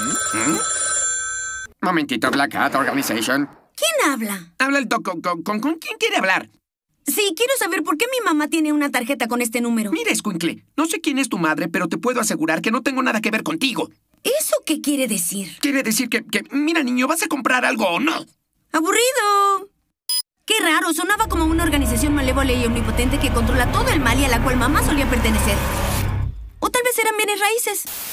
¿Mm? Momentito, Black Hat Organization. ¿Quién habla? Habla el toco. Con, con, quién quiere hablar? Sí, quiero saber por qué mi mamá tiene una tarjeta con este número. Mira, Squinkle, no sé quién es tu madre, pero te puedo asegurar que no tengo nada que ver contigo. ¿Eso qué quiere decir? Quiere decir que, que mira, niño, ¿vas a comprar algo o no? ¡Aburrido! Qué raro, sonaba como una organización malévola y omnipotente que controla todo el mal y a la cual mamá solía pertenecer. O tal vez eran bienes raíces.